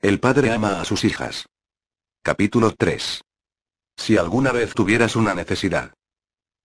El padre ama a sus hijas. Capítulo 3. Si alguna vez tuvieras una necesidad.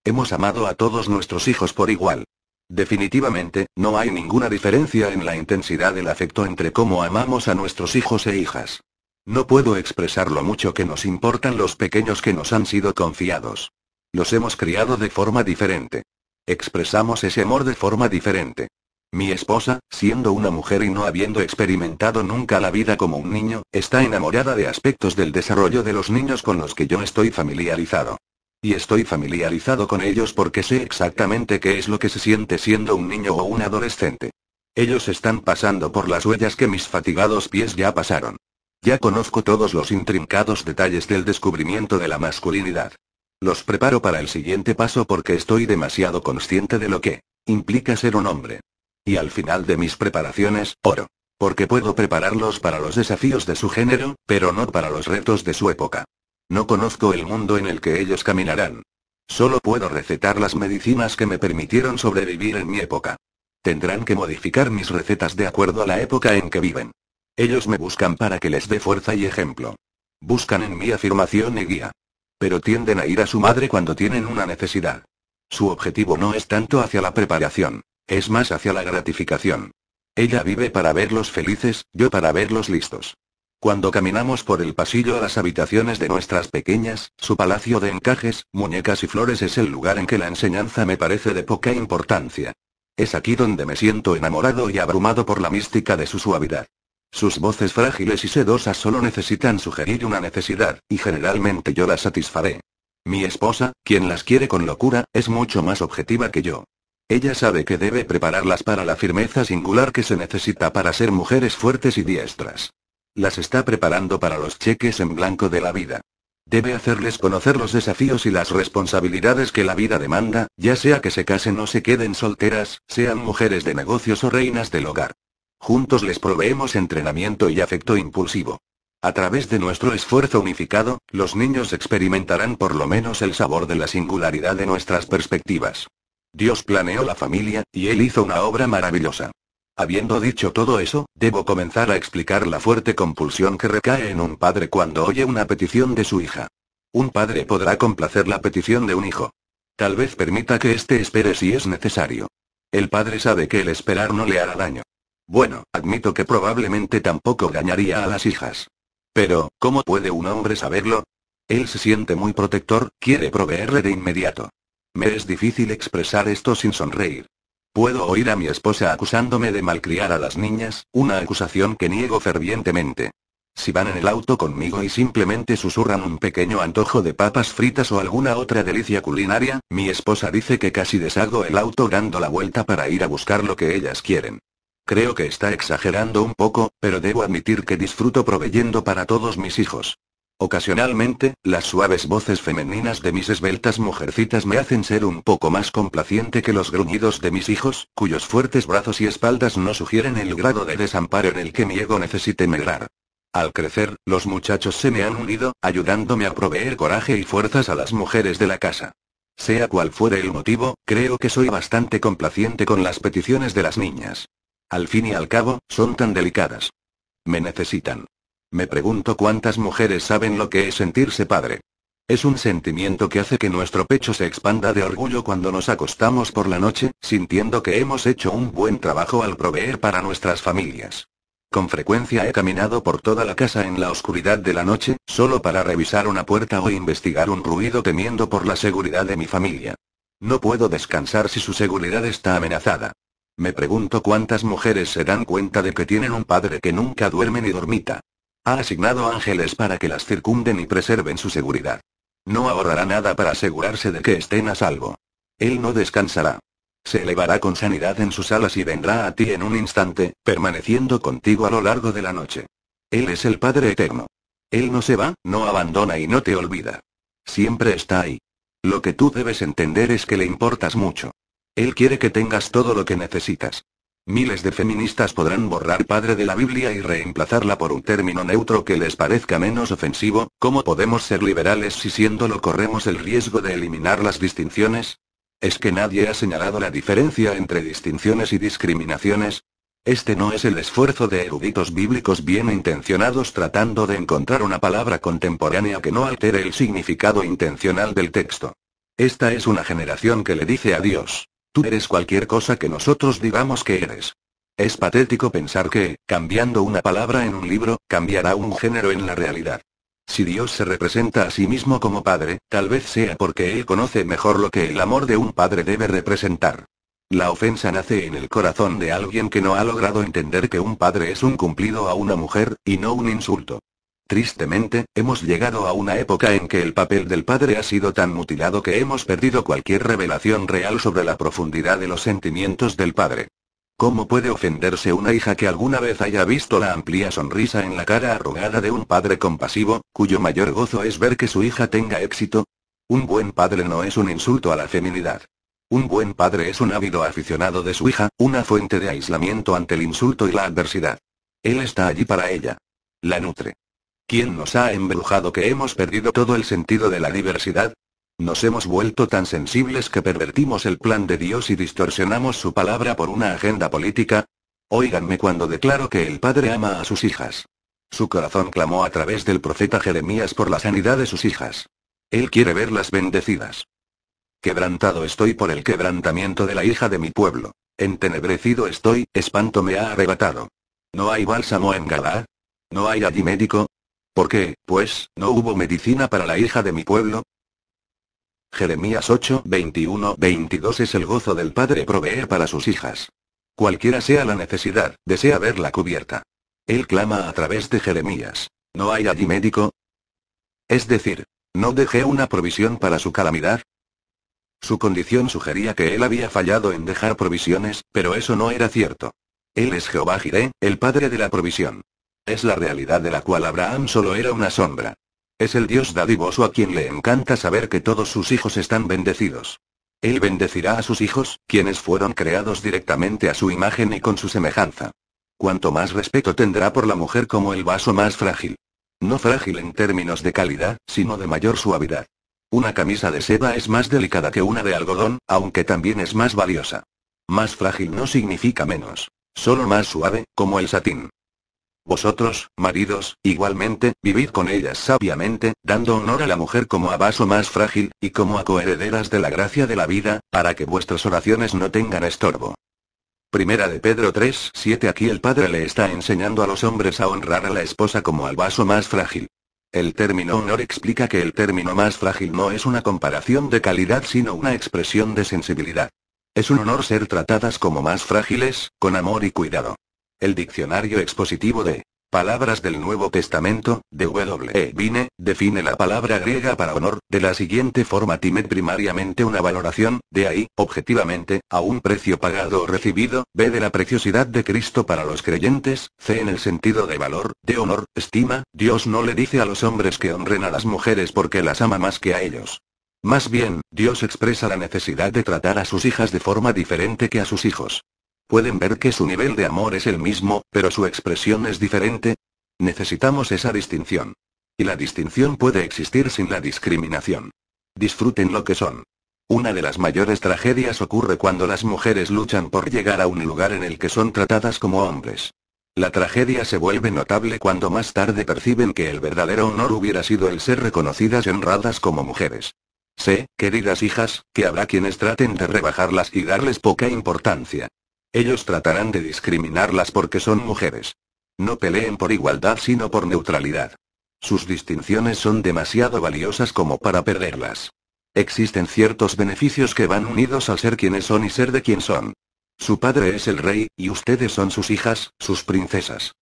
Hemos amado a todos nuestros hijos por igual. Definitivamente, no hay ninguna diferencia en la intensidad del afecto entre cómo amamos a nuestros hijos e hijas. No puedo expresar lo mucho que nos importan los pequeños que nos han sido confiados. Los hemos criado de forma diferente. Expresamos ese amor de forma diferente. Mi esposa, siendo una mujer y no habiendo experimentado nunca la vida como un niño, está enamorada de aspectos del desarrollo de los niños con los que yo estoy familiarizado. Y estoy familiarizado con ellos porque sé exactamente qué es lo que se siente siendo un niño o un adolescente. Ellos están pasando por las huellas que mis fatigados pies ya pasaron. Ya conozco todos los intrincados detalles del descubrimiento de la masculinidad. Los preparo para el siguiente paso porque estoy demasiado consciente de lo que implica ser un hombre. Y al final de mis preparaciones, oro. Porque puedo prepararlos para los desafíos de su género, pero no para los retos de su época. No conozco el mundo en el que ellos caminarán. Solo puedo recetar las medicinas que me permitieron sobrevivir en mi época. Tendrán que modificar mis recetas de acuerdo a la época en que viven. Ellos me buscan para que les dé fuerza y ejemplo. Buscan en mí afirmación y guía. Pero tienden a ir a su madre cuando tienen una necesidad. Su objetivo no es tanto hacia la preparación. Es más hacia la gratificación. Ella vive para verlos felices, yo para verlos listos. Cuando caminamos por el pasillo a las habitaciones de nuestras pequeñas, su palacio de encajes, muñecas y flores es el lugar en que la enseñanza me parece de poca importancia. Es aquí donde me siento enamorado y abrumado por la mística de su suavidad. Sus voces frágiles y sedosas solo necesitan sugerir una necesidad, y generalmente yo la satisfaré. Mi esposa, quien las quiere con locura, es mucho más objetiva que yo. Ella sabe que debe prepararlas para la firmeza singular que se necesita para ser mujeres fuertes y diestras. Las está preparando para los cheques en blanco de la vida. Debe hacerles conocer los desafíos y las responsabilidades que la vida demanda, ya sea que se casen o se queden solteras, sean mujeres de negocios o reinas del hogar. Juntos les proveemos entrenamiento y afecto impulsivo. A través de nuestro esfuerzo unificado, los niños experimentarán por lo menos el sabor de la singularidad de nuestras perspectivas. Dios planeó la familia, y él hizo una obra maravillosa. Habiendo dicho todo eso, debo comenzar a explicar la fuerte compulsión que recae en un padre cuando oye una petición de su hija. Un padre podrá complacer la petición de un hijo. Tal vez permita que éste espere si es necesario. El padre sabe que el esperar no le hará daño. Bueno, admito que probablemente tampoco dañaría a las hijas. Pero, ¿cómo puede un hombre saberlo? Él se siente muy protector, quiere proveerle de inmediato. Me es difícil expresar esto sin sonreír. Puedo oír a mi esposa acusándome de malcriar a las niñas, una acusación que niego fervientemente. Si van en el auto conmigo y simplemente susurran un pequeño antojo de papas fritas o alguna otra delicia culinaria, mi esposa dice que casi deshago el auto dando la vuelta para ir a buscar lo que ellas quieren. Creo que está exagerando un poco, pero debo admitir que disfruto proveyendo para todos mis hijos. Ocasionalmente, las suaves voces femeninas de mis esbeltas mujercitas me hacen ser un poco más complaciente que los gruñidos de mis hijos, cuyos fuertes brazos y espaldas no sugieren el grado de desamparo en el que mi ego necesite medrar. Al crecer, los muchachos se me han unido, ayudándome a proveer coraje y fuerzas a las mujeres de la casa. Sea cual fuere el motivo, creo que soy bastante complaciente con las peticiones de las niñas. Al fin y al cabo, son tan delicadas. Me necesitan. Me pregunto cuántas mujeres saben lo que es sentirse padre. Es un sentimiento que hace que nuestro pecho se expanda de orgullo cuando nos acostamos por la noche, sintiendo que hemos hecho un buen trabajo al proveer para nuestras familias. Con frecuencia he caminado por toda la casa en la oscuridad de la noche, solo para revisar una puerta o investigar un ruido temiendo por la seguridad de mi familia. No puedo descansar si su seguridad está amenazada. Me pregunto cuántas mujeres se dan cuenta de que tienen un padre que nunca duerme ni dormita. Ha asignado ángeles para que las circunden y preserven su seguridad. No ahorrará nada para asegurarse de que estén a salvo. Él no descansará. Se elevará con sanidad en sus alas y vendrá a ti en un instante, permaneciendo contigo a lo largo de la noche. Él es el Padre Eterno. Él no se va, no abandona y no te olvida. Siempre está ahí. Lo que tú debes entender es que le importas mucho. Él quiere que tengas todo lo que necesitas. Miles de feministas podrán borrar padre de la Biblia y reemplazarla por un término neutro que les parezca menos ofensivo, ¿cómo podemos ser liberales si siéndolo corremos el riesgo de eliminar las distinciones? ¿Es que nadie ha señalado la diferencia entre distinciones y discriminaciones? Este no es el esfuerzo de eruditos bíblicos bien intencionados tratando de encontrar una palabra contemporánea que no altere el significado intencional del texto. Esta es una generación que le dice a Dios, Tú eres cualquier cosa que nosotros digamos que eres. Es patético pensar que, cambiando una palabra en un libro, cambiará un género en la realidad. Si Dios se representa a sí mismo como padre, tal vez sea porque Él conoce mejor lo que el amor de un padre debe representar. La ofensa nace en el corazón de alguien que no ha logrado entender que un padre es un cumplido a una mujer, y no un insulto. Tristemente, hemos llegado a una época en que el papel del padre ha sido tan mutilado que hemos perdido cualquier revelación real sobre la profundidad de los sentimientos del padre. ¿Cómo puede ofenderse una hija que alguna vez haya visto la amplia sonrisa en la cara arrugada de un padre compasivo, cuyo mayor gozo es ver que su hija tenga éxito? Un buen padre no es un insulto a la feminidad. Un buen padre es un ávido aficionado de su hija, una fuente de aislamiento ante el insulto y la adversidad. Él está allí para ella. La nutre. ¿Quién nos ha embrujado que hemos perdido todo el sentido de la diversidad? Nos hemos vuelto tan sensibles que pervertimos el plan de Dios y distorsionamos su palabra por una agenda política. Óiganme cuando declaro que el Padre ama a sus hijas. Su corazón clamó a través del profeta Jeremías por la sanidad de sus hijas. Él quiere verlas bendecidas. Quebrantado estoy por el quebrantamiento de la hija de mi pueblo. Entenebrecido estoy, espanto me ha arrebatado. ¿No hay bálsamo en Galá? ¿No hay allí médico? ¿Por qué, pues, no hubo medicina para la hija de mi pueblo? Jeremías 8, 21, 22 es el gozo del padre proveer para sus hijas. Cualquiera sea la necesidad, desea verla cubierta. Él clama a través de Jeremías. ¿No hay allí médico? Es decir, ¿no dejé una provisión para su calamidad? Su condición sugería que él había fallado en dejar provisiones, pero eso no era cierto. Él es Jehová Jireh, el padre de la provisión. Es la realidad de la cual Abraham solo era una sombra. Es el Dios dadivoso a quien le encanta saber que todos sus hijos están bendecidos. Él bendecirá a sus hijos, quienes fueron creados directamente a su imagen y con su semejanza. Cuanto más respeto tendrá por la mujer como el vaso más frágil. No frágil en términos de calidad, sino de mayor suavidad. Una camisa de seda es más delicada que una de algodón, aunque también es más valiosa. Más frágil no significa menos, solo más suave, como el satín. Vosotros, maridos, igualmente, vivid con ellas sabiamente, dando honor a la mujer como a vaso más frágil, y como a coherederas de la gracia de la vida, para que vuestras oraciones no tengan estorbo. Primera de Pedro 3:7 Aquí el padre le está enseñando a los hombres a honrar a la esposa como al vaso más frágil. El término honor explica que el término más frágil no es una comparación de calidad sino una expresión de sensibilidad. Es un honor ser tratadas como más frágiles, con amor y cuidado. El diccionario expositivo de Palabras del Nuevo Testamento, de W. E. Vine, define la palabra griega para honor, de la siguiente forma timet primariamente una valoración, de ahí, objetivamente, a un precio pagado o recibido, B de la preciosidad de Cristo para los creyentes, C en el sentido de valor, de honor, estima, Dios no le dice a los hombres que honren a las mujeres porque las ama más que a ellos. Más bien, Dios expresa la necesidad de tratar a sus hijas de forma diferente que a sus hijos. Pueden ver que su nivel de amor es el mismo, pero su expresión es diferente. Necesitamos esa distinción. Y la distinción puede existir sin la discriminación. Disfruten lo que son. Una de las mayores tragedias ocurre cuando las mujeres luchan por llegar a un lugar en el que son tratadas como hombres. La tragedia se vuelve notable cuando más tarde perciben que el verdadero honor hubiera sido el ser reconocidas y honradas como mujeres. Sé, queridas hijas, que habrá quienes traten de rebajarlas y darles poca importancia. Ellos tratarán de discriminarlas porque son mujeres. No peleen por igualdad sino por neutralidad. Sus distinciones son demasiado valiosas como para perderlas. Existen ciertos beneficios que van unidos al ser quienes son y ser de quien son. Su padre es el rey, y ustedes son sus hijas, sus princesas.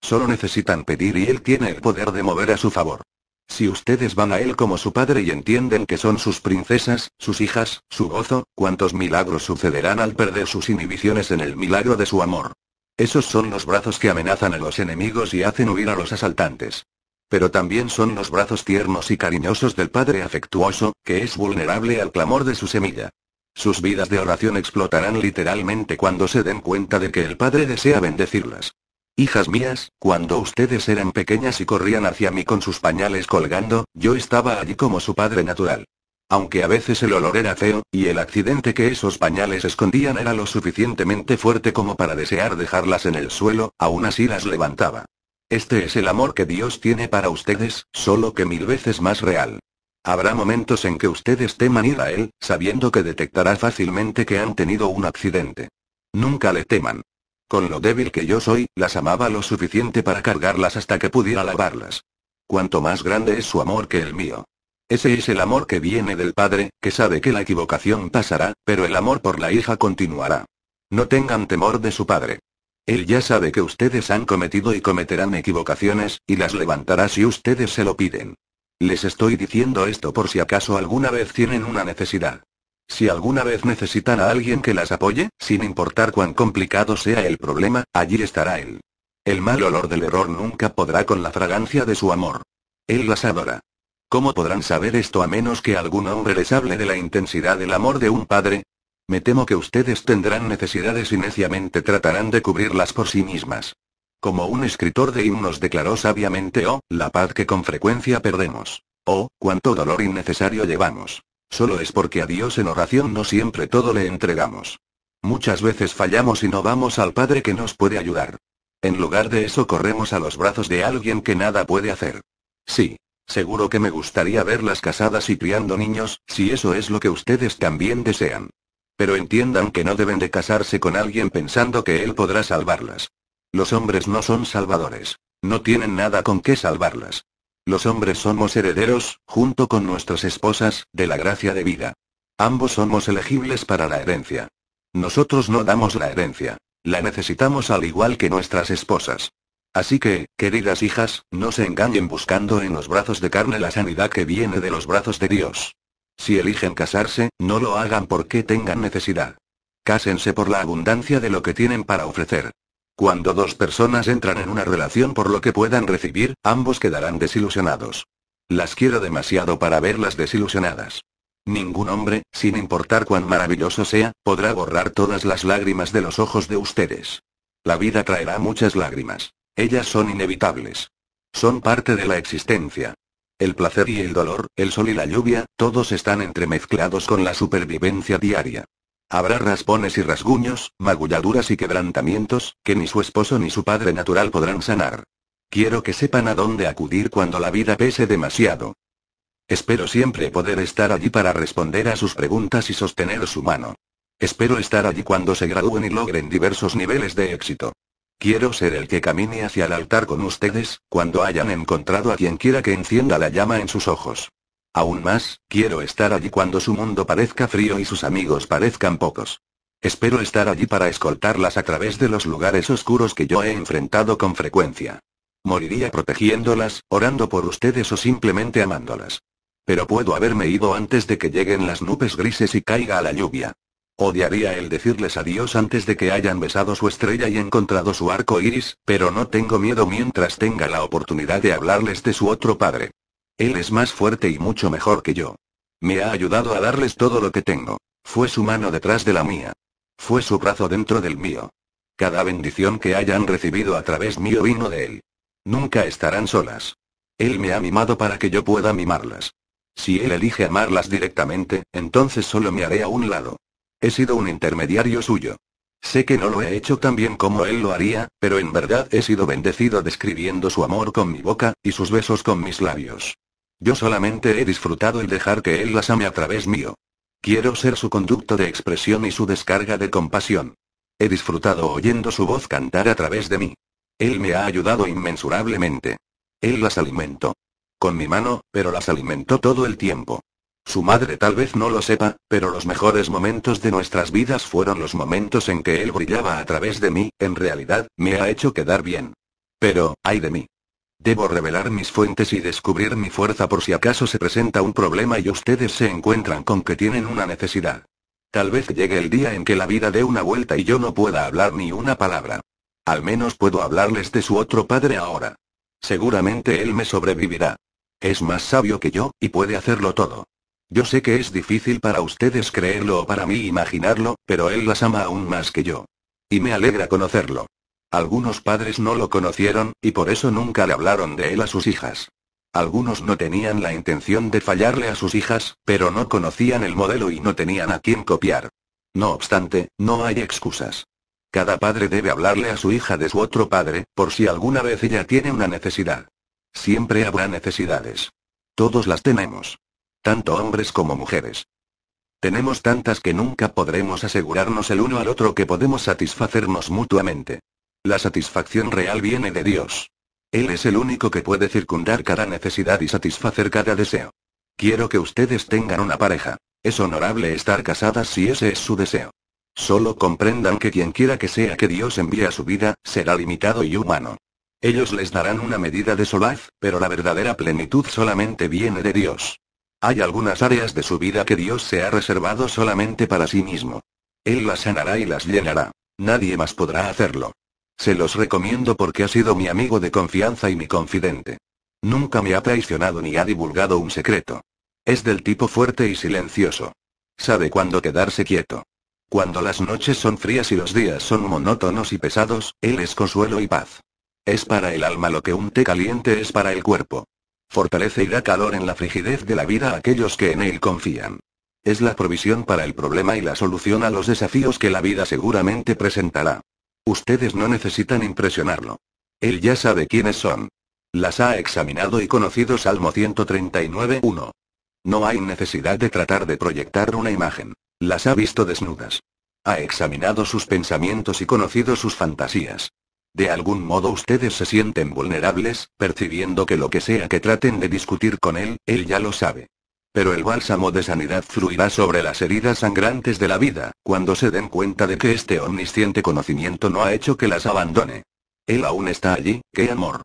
Solo necesitan pedir y él tiene el poder de mover a su favor. Si ustedes van a él como su padre y entienden que son sus princesas, sus hijas, su gozo, cuántos milagros sucederán al perder sus inhibiciones en el milagro de su amor. Esos son los brazos que amenazan a los enemigos y hacen huir a los asaltantes. Pero también son los brazos tiernos y cariñosos del Padre afectuoso, que es vulnerable al clamor de su semilla. Sus vidas de oración explotarán literalmente cuando se den cuenta de que el Padre desea bendecirlas. Hijas mías, cuando ustedes eran pequeñas y corrían hacia mí con sus pañales colgando, yo estaba allí como su padre natural. Aunque a veces el olor era feo, y el accidente que esos pañales escondían era lo suficientemente fuerte como para desear dejarlas en el suelo, aún así las levantaba. Este es el amor que Dios tiene para ustedes, solo que mil veces más real. Habrá momentos en que ustedes teman ir a Él, sabiendo que detectará fácilmente que han tenido un accidente. Nunca le teman. Con lo débil que yo soy, las amaba lo suficiente para cargarlas hasta que pudiera lavarlas. Cuanto más grande es su amor que el mío. Ese es el amor que viene del padre, que sabe que la equivocación pasará, pero el amor por la hija continuará. No tengan temor de su padre. Él ya sabe que ustedes han cometido y cometerán equivocaciones, y las levantará si ustedes se lo piden. Les estoy diciendo esto por si acaso alguna vez tienen una necesidad. Si alguna vez necesitan a alguien que las apoye, sin importar cuán complicado sea el problema, allí estará él. El mal olor del error nunca podrá con la fragancia de su amor. Él las adora. ¿Cómo podrán saber esto a menos que algún hombre les hable de la intensidad del amor de un padre? Me temo que ustedes tendrán necesidades y neciamente tratarán de cubrirlas por sí mismas. Como un escritor de himnos declaró sabiamente, oh, la paz que con frecuencia perdemos. Oh, cuánto dolor innecesario llevamos. Solo es porque a Dios en oración no siempre todo le entregamos. Muchas veces fallamos y no vamos al Padre que nos puede ayudar. En lugar de eso corremos a los brazos de alguien que nada puede hacer. Sí. Seguro que me gustaría verlas casadas y criando niños, si eso es lo que ustedes también desean. Pero entiendan que no deben de casarse con alguien pensando que él podrá salvarlas. Los hombres no son salvadores. No tienen nada con qué salvarlas. Los hombres somos herederos, junto con nuestras esposas, de la gracia de vida. Ambos somos elegibles para la herencia. Nosotros no damos la herencia. La necesitamos al igual que nuestras esposas. Así que, queridas hijas, no se engañen buscando en los brazos de carne la sanidad que viene de los brazos de Dios. Si eligen casarse, no lo hagan porque tengan necesidad. Cásense por la abundancia de lo que tienen para ofrecer. Cuando dos personas entran en una relación por lo que puedan recibir, ambos quedarán desilusionados. Las quiero demasiado para verlas desilusionadas. Ningún hombre, sin importar cuán maravilloso sea, podrá borrar todas las lágrimas de los ojos de ustedes. La vida traerá muchas lágrimas. Ellas son inevitables. Son parte de la existencia. El placer y el dolor, el sol y la lluvia, todos están entremezclados con la supervivencia diaria. Habrá raspones y rasguños, magulladuras y quebrantamientos, que ni su esposo ni su padre natural podrán sanar. Quiero que sepan a dónde acudir cuando la vida pese demasiado. Espero siempre poder estar allí para responder a sus preguntas y sostener su mano. Espero estar allí cuando se gradúen y logren diversos niveles de éxito. Quiero ser el que camine hacia el altar con ustedes, cuando hayan encontrado a quien quiera que encienda la llama en sus ojos. Aún más, quiero estar allí cuando su mundo parezca frío y sus amigos parezcan pocos. Espero estar allí para escoltarlas a través de los lugares oscuros que yo he enfrentado con frecuencia. Moriría protegiéndolas, orando por ustedes o simplemente amándolas. Pero puedo haberme ido antes de que lleguen las nubes grises y caiga la lluvia. Odiaría el decirles adiós antes de que hayan besado su estrella y encontrado su arco iris, pero no tengo miedo mientras tenga la oportunidad de hablarles de su otro padre. Él es más fuerte y mucho mejor que yo. Me ha ayudado a darles todo lo que tengo. Fue su mano detrás de la mía. Fue su brazo dentro del mío. Cada bendición que hayan recibido a través mío vino de él. Nunca estarán solas. Él me ha mimado para que yo pueda mimarlas. Si él elige amarlas directamente, entonces solo me haré a un lado. He sido un intermediario suyo. Sé que no lo he hecho tan bien como él lo haría, pero en verdad he sido bendecido describiendo su amor con mi boca, y sus besos con mis labios. Yo solamente he disfrutado el dejar que él las ame a través mío. Quiero ser su conducto de expresión y su descarga de compasión. He disfrutado oyendo su voz cantar a través de mí. Él me ha ayudado inmensurablemente. Él las alimentó. Con mi mano, pero las alimentó todo el tiempo. Su madre tal vez no lo sepa, pero los mejores momentos de nuestras vidas fueron los momentos en que él brillaba a través de mí, en realidad, me ha hecho quedar bien. Pero, ay de mí. Debo revelar mis fuentes y descubrir mi fuerza por si acaso se presenta un problema y ustedes se encuentran con que tienen una necesidad. Tal vez llegue el día en que la vida dé una vuelta y yo no pueda hablar ni una palabra. Al menos puedo hablarles de su otro padre ahora. Seguramente él me sobrevivirá. Es más sabio que yo, y puede hacerlo todo. Yo sé que es difícil para ustedes creerlo o para mí imaginarlo, pero él las ama aún más que yo. Y me alegra conocerlo. Algunos padres no lo conocieron, y por eso nunca le hablaron de él a sus hijas. Algunos no tenían la intención de fallarle a sus hijas, pero no conocían el modelo y no tenían a quién copiar. No obstante, no hay excusas. Cada padre debe hablarle a su hija de su otro padre, por si alguna vez ella tiene una necesidad. Siempre habrá necesidades. Todos las tenemos. Tanto hombres como mujeres. Tenemos tantas que nunca podremos asegurarnos el uno al otro que podemos satisfacernos mutuamente. La satisfacción real viene de Dios. Él es el único que puede circundar cada necesidad y satisfacer cada deseo. Quiero que ustedes tengan una pareja. Es honorable estar casadas si ese es su deseo. Solo comprendan que quien quiera que sea que Dios envíe a su vida, será limitado y humano. Ellos les darán una medida de solaz, pero la verdadera plenitud solamente viene de Dios. Hay algunas áreas de su vida que Dios se ha reservado solamente para sí mismo. Él las sanará y las llenará. Nadie más podrá hacerlo. Se los recomiendo porque ha sido mi amigo de confianza y mi confidente. Nunca me ha traicionado ni ha divulgado un secreto. Es del tipo fuerte y silencioso. Sabe cuándo quedarse quieto. Cuando las noches son frías y los días son monótonos y pesados, él es consuelo y paz. Es para el alma lo que un té caliente es para el cuerpo. Fortalece y da calor en la frigidez de la vida a aquellos que en él confían. Es la provisión para el problema y la solución a los desafíos que la vida seguramente presentará. Ustedes no necesitan impresionarlo. Él ya sabe quiénes son. Las ha examinado y conocido Salmo 139.1. No hay necesidad de tratar de proyectar una imagen. Las ha visto desnudas. Ha examinado sus pensamientos y conocido sus fantasías. De algún modo ustedes se sienten vulnerables, percibiendo que lo que sea que traten de discutir con él, él ya lo sabe. Pero el bálsamo de sanidad fluirá sobre las heridas sangrantes de la vida, cuando se den cuenta de que este omnisciente conocimiento no ha hecho que las abandone. Él aún está allí, qué amor.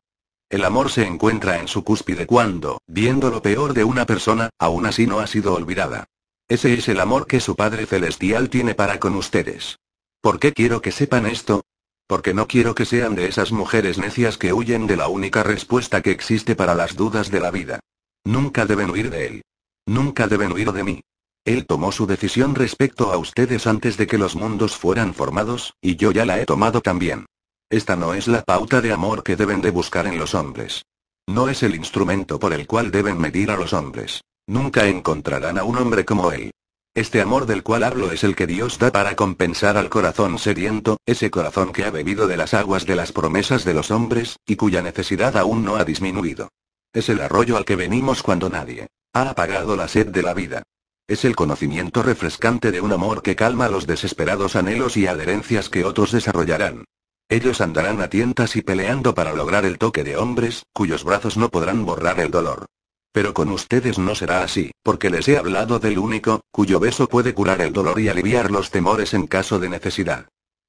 El amor se encuentra en su cúspide cuando, viendo lo peor de una persona, aún así no ha sido olvidada. Ese es el amor que su Padre Celestial tiene para con ustedes. ¿Por qué quiero que sepan esto? Porque no quiero que sean de esas mujeres necias que huyen de la única respuesta que existe para las dudas de la vida. Nunca deben huir de él. Nunca deben huir de mí. Él tomó su decisión respecto a ustedes antes de que los mundos fueran formados, y yo ya la he tomado también. Esta no es la pauta de amor que deben de buscar en los hombres. No es el instrumento por el cual deben medir a los hombres. Nunca encontrarán a un hombre como él. Este amor del cual hablo es el que Dios da para compensar al corazón sediento, ese corazón que ha bebido de las aguas de las promesas de los hombres, y cuya necesidad aún no ha disminuido. Es el arroyo al que venimos cuando nadie ha apagado la sed de la vida. Es el conocimiento refrescante de un amor que calma los desesperados anhelos y adherencias que otros desarrollarán. Ellos andarán a tientas y peleando para lograr el toque de hombres, cuyos brazos no podrán borrar el dolor. Pero con ustedes no será así, porque les he hablado del único, cuyo beso puede curar el dolor y aliviar los temores en caso de necesidad.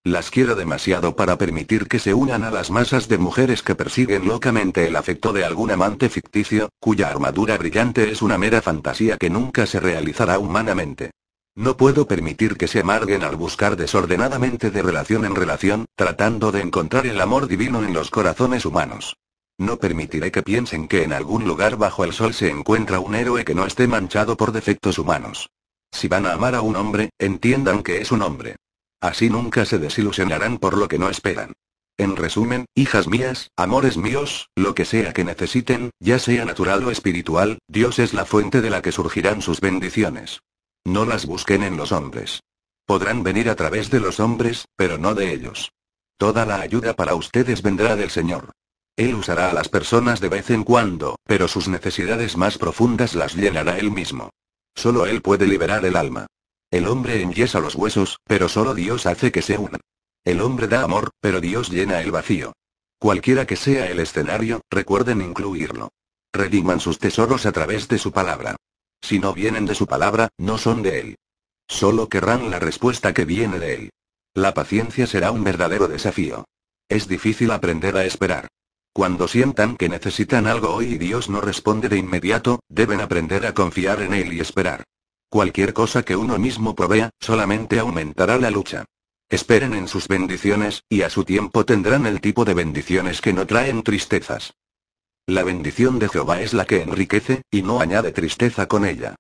Las quiero demasiado para permitir que se unan a las masas de mujeres que persiguen locamente el afecto de algún amante ficticio, cuya armadura brillante es una mera fantasía que nunca se realizará humanamente. No puedo permitir que se amarguen al buscar desordenadamente de relación en relación, tratando de encontrar el amor divino en los corazones humanos. No permitiré que piensen que en algún lugar bajo el sol se encuentra un héroe que no esté manchado por defectos humanos. Si van a amar a un hombre, entiendan que es un hombre. Así nunca se desilusionarán por lo que no esperan. En resumen, hijas mías, amores míos, lo que sea que necesiten, ya sea natural o espiritual, Dios es la fuente de la que surgirán sus bendiciones. No las busquen en los hombres. Podrán venir a través de los hombres, pero no de ellos. Toda la ayuda para ustedes vendrá del Señor. Él usará a las personas de vez en cuando, pero sus necesidades más profundas las llenará él mismo. Solo él puede liberar el alma. El hombre enyesa los huesos, pero solo Dios hace que se unan. El hombre da amor, pero Dios llena el vacío. Cualquiera que sea el escenario, recuerden incluirlo. Rediman sus tesoros a través de su palabra. Si no vienen de su palabra, no son de él. Solo querrán la respuesta que viene de él. La paciencia será un verdadero desafío. Es difícil aprender a esperar. Cuando sientan que necesitan algo hoy y Dios no responde de inmediato, deben aprender a confiar en Él y esperar. Cualquier cosa que uno mismo provea, solamente aumentará la lucha. Esperen en sus bendiciones, y a su tiempo tendrán el tipo de bendiciones que no traen tristezas. La bendición de Jehová es la que enriquece, y no añade tristeza con ella.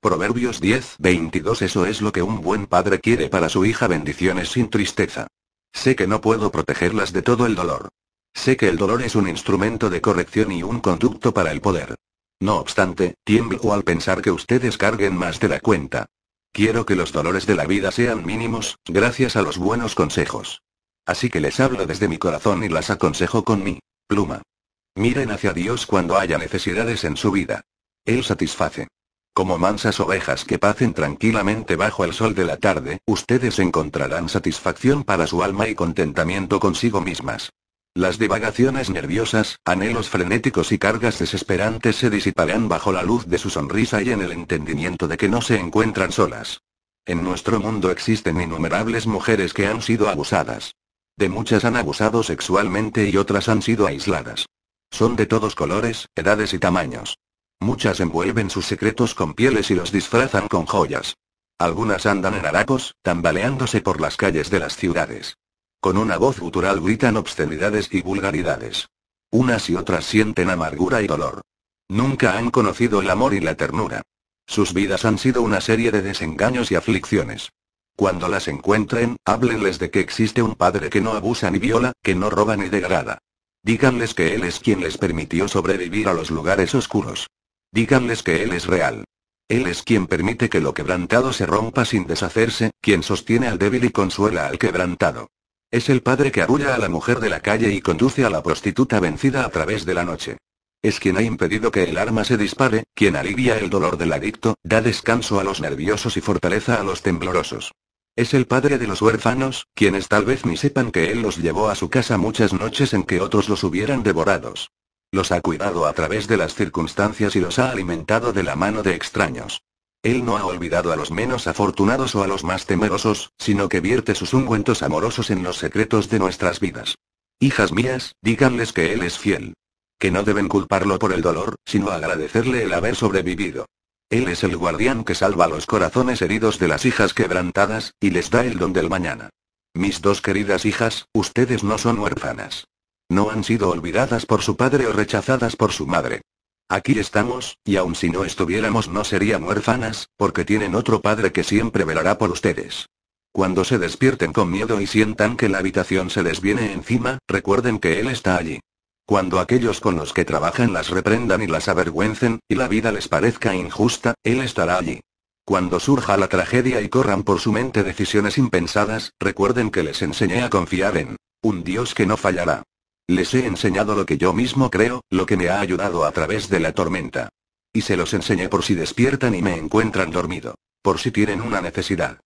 Proverbios 10, 22 Eso es lo que un buen padre quiere para su hija bendiciones sin tristeza. Sé que no puedo protegerlas de todo el dolor. Sé que el dolor es un instrumento de corrección y un conducto para el poder. No obstante, tiemblo al pensar que ustedes carguen más de la cuenta. Quiero que los dolores de la vida sean mínimos, gracias a los buenos consejos. Así que les hablo desde mi corazón y las aconsejo con mi pluma. Miren hacia Dios cuando haya necesidades en su vida. Él satisface. Como mansas ovejas que pacen tranquilamente bajo el sol de la tarde, ustedes encontrarán satisfacción para su alma y contentamiento consigo mismas. Las divagaciones nerviosas, anhelos frenéticos y cargas desesperantes se disiparán bajo la luz de su sonrisa y en el entendimiento de que no se encuentran solas. En nuestro mundo existen innumerables mujeres que han sido abusadas. De muchas han abusado sexualmente y otras han sido aisladas. Son de todos colores, edades y tamaños. Muchas envuelven sus secretos con pieles y los disfrazan con joyas. Algunas andan en harapos, tambaleándose por las calles de las ciudades. Con una voz gutural gritan obscenidades y vulgaridades. Unas y otras sienten amargura y dolor. Nunca han conocido el amor y la ternura. Sus vidas han sido una serie de desengaños y aflicciones. Cuando las encuentren, háblenles de que existe un padre que no abusa ni viola, que no roba ni degrada. Díganles que Él es quien les permitió sobrevivir a los lugares oscuros. Díganles que Él es real. Él es quien permite que lo quebrantado se rompa sin deshacerse, quien sostiene al débil y consuela al quebrantado. Es el padre que abulla a la mujer de la calle y conduce a la prostituta vencida a través de la noche. Es quien ha impedido que el arma se dispare, quien alivia el dolor del adicto, da descanso a los nerviosos y fortaleza a los temblorosos. Es el padre de los huérfanos, quienes tal vez ni sepan que él los llevó a su casa muchas noches en que otros los hubieran devorados. Los ha cuidado a través de las circunstancias y los ha alimentado de la mano de extraños. Él no ha olvidado a los menos afortunados o a los más temerosos, sino que vierte sus ungüentos amorosos en los secretos de nuestras vidas. Hijas mías, díganles que Él es fiel. Que no deben culparlo por el dolor, sino agradecerle el haber sobrevivido. Él es el guardián que salva los corazones heridos de las hijas quebrantadas, y les da el don del mañana. Mis dos queridas hijas, ustedes no son huérfanas. No han sido olvidadas por su padre o rechazadas por su madre. Aquí estamos, y aun si no estuviéramos no serían huérfanas, porque tienen otro padre que siempre velará por ustedes. Cuando se despierten con miedo y sientan que la habitación se les viene encima, recuerden que Él está allí. Cuando aquellos con los que trabajan las reprendan y las avergüencen, y la vida les parezca injusta, Él estará allí. Cuando surja la tragedia y corran por su mente decisiones impensadas, recuerden que les enseñé a confiar en un Dios que no fallará. Les he enseñado lo que yo mismo creo, lo que me ha ayudado a través de la tormenta. Y se los enseñé por si despiertan y me encuentran dormido. Por si tienen una necesidad.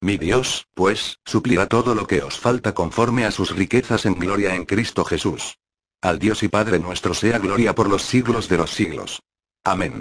Mi Dios, pues, suplirá todo lo que os falta conforme a sus riquezas en gloria en Cristo Jesús. Al Dios y Padre nuestro sea gloria por los siglos de los siglos. Amén.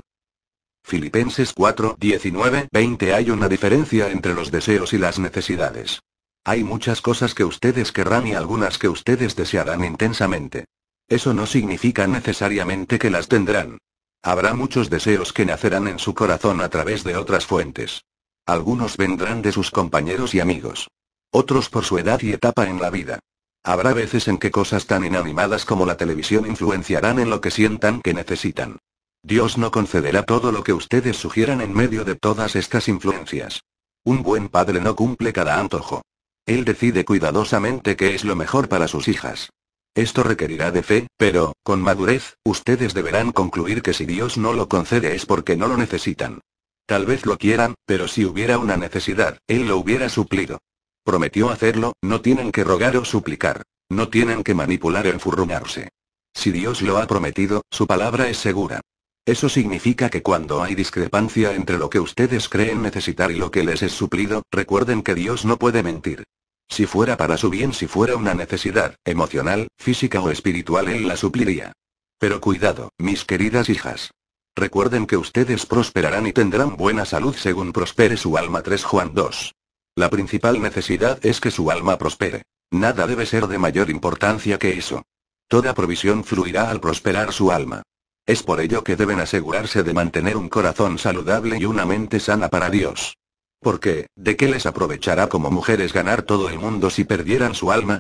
Filipenses 4, 19, 20 Hay una diferencia entre los deseos y las necesidades. Hay muchas cosas que ustedes querrán y algunas que ustedes desearán intensamente. Eso no significa necesariamente que las tendrán. Habrá muchos deseos que nacerán en su corazón a través de otras fuentes. Algunos vendrán de sus compañeros y amigos. Otros por su edad y etapa en la vida. Habrá veces en que cosas tan inanimadas como la televisión influenciarán en lo que sientan que necesitan. Dios no concederá todo lo que ustedes sugieran en medio de todas estas influencias. Un buen padre no cumple cada antojo. Él decide cuidadosamente qué es lo mejor para sus hijas. Esto requerirá de fe, pero, con madurez, ustedes deberán concluir que si Dios no lo concede es porque no lo necesitan. Tal vez lo quieran, pero si hubiera una necesidad, Él lo hubiera suplido. Prometió hacerlo, no tienen que rogar o suplicar. No tienen que manipular o enfurruñarse. Si Dios lo ha prometido, su palabra es segura. Eso significa que cuando hay discrepancia entre lo que ustedes creen necesitar y lo que les es suplido, recuerden que Dios no puede mentir. Si fuera para su bien, si fuera una necesidad, emocional, física o espiritual, él la supliría. Pero cuidado, mis queridas hijas. Recuerden que ustedes prosperarán y tendrán buena salud según prospere su alma 3 Juan 2. La principal necesidad es que su alma prospere. Nada debe ser de mayor importancia que eso. Toda provisión fluirá al prosperar su alma. Es por ello que deben asegurarse de mantener un corazón saludable y una mente sana para Dios. ¿Por qué, ¿de qué les aprovechará como mujeres ganar todo el mundo si perdieran su alma?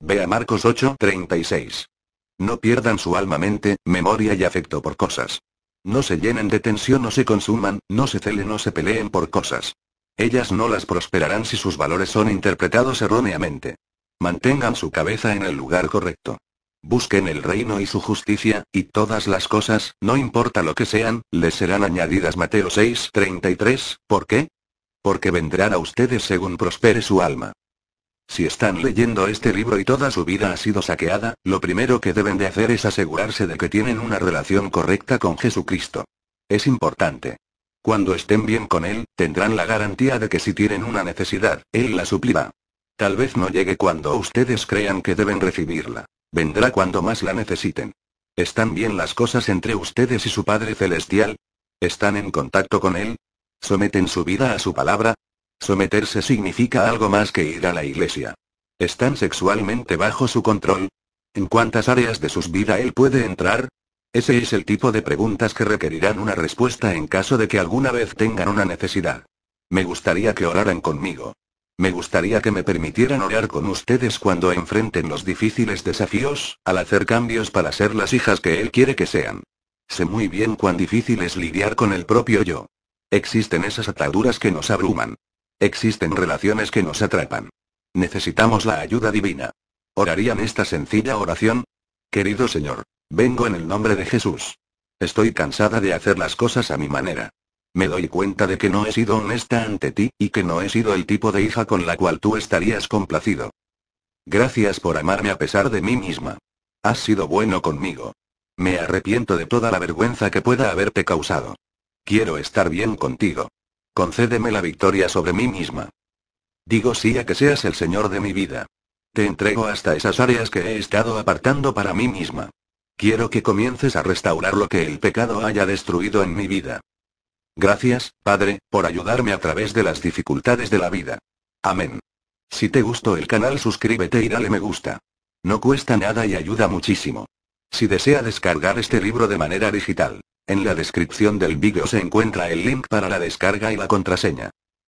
Vea Marcos 8:36. No pierdan su alma mente, memoria y afecto por cosas. No se llenen de tensión o se consuman, no se celen o se peleen por cosas. Ellas no las prosperarán si sus valores son interpretados erróneamente. Mantengan su cabeza en el lugar correcto. Busquen el reino y su justicia, y todas las cosas, no importa lo que sean, les serán añadidas. Mateo 6:33, ¿por qué? porque vendrán a ustedes según prospere su alma. Si están leyendo este libro y toda su vida ha sido saqueada, lo primero que deben de hacer es asegurarse de que tienen una relación correcta con Jesucristo. Es importante. Cuando estén bien con Él, tendrán la garantía de que si tienen una necesidad, Él la suplirá. Tal vez no llegue cuando ustedes crean que deben recibirla. Vendrá cuando más la necesiten. ¿Están bien las cosas entre ustedes y su Padre Celestial? ¿Están en contacto con Él? Someten su vida a su palabra. Someterse significa algo más que ir a la iglesia. ¿Están sexualmente bajo su control? ¿En cuántas áreas de sus vida él puede entrar? Ese es el tipo de preguntas que requerirán una respuesta en caso de que alguna vez tengan una necesidad. Me gustaría que oraran conmigo. Me gustaría que me permitieran orar con ustedes cuando enfrenten los difíciles desafíos, al hacer cambios para ser las hijas que Él quiere que sean. Sé muy bien cuán difícil es lidiar con el propio yo. Existen esas ataduras que nos abruman. Existen relaciones que nos atrapan. Necesitamos la ayuda divina. ¿Orarían esta sencilla oración? Querido Señor, vengo en el nombre de Jesús. Estoy cansada de hacer las cosas a mi manera. Me doy cuenta de que no he sido honesta ante ti, y que no he sido el tipo de hija con la cual tú estarías complacido. Gracias por amarme a pesar de mí misma. Has sido bueno conmigo. Me arrepiento de toda la vergüenza que pueda haberte causado. Quiero estar bien contigo. Concédeme la victoria sobre mí misma. Digo sí a que seas el Señor de mi vida. Te entrego hasta esas áreas que he estado apartando para mí misma. Quiero que comiences a restaurar lo que el pecado haya destruido en mi vida. Gracias, Padre, por ayudarme a través de las dificultades de la vida. Amén. Si te gustó el canal suscríbete y dale me gusta. No cuesta nada y ayuda muchísimo. Si desea descargar este libro de manera digital, en la descripción del vídeo se encuentra el link para la descarga y la contraseña.